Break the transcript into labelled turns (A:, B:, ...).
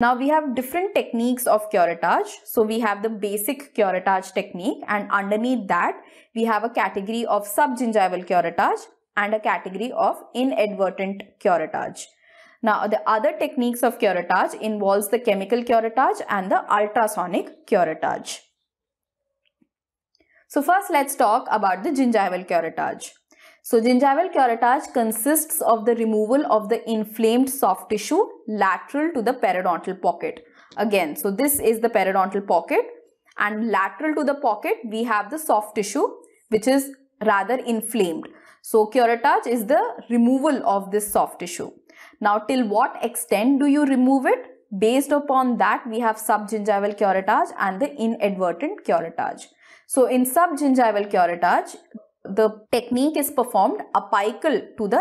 A: Now we have different techniques of curettage. So we have the basic curettage technique and underneath that we have a category of subgingival curettage and a category of inadvertent curettage. Now the other techniques of curettage involves the chemical curettage and the ultrasonic curettage. So first let's talk about the gingival curettage. So gingival curettage consists of the removal of the inflamed soft tissue lateral to the periodontal pocket. Again, so this is the periodontal pocket and lateral to the pocket we have the soft tissue which is rather inflamed. So curettage is the removal of this soft tissue. Now till what extent do you remove it? Based upon that we have subgingival curettage and the inadvertent curettage. So in subgingival curettage the technique is performed apical to the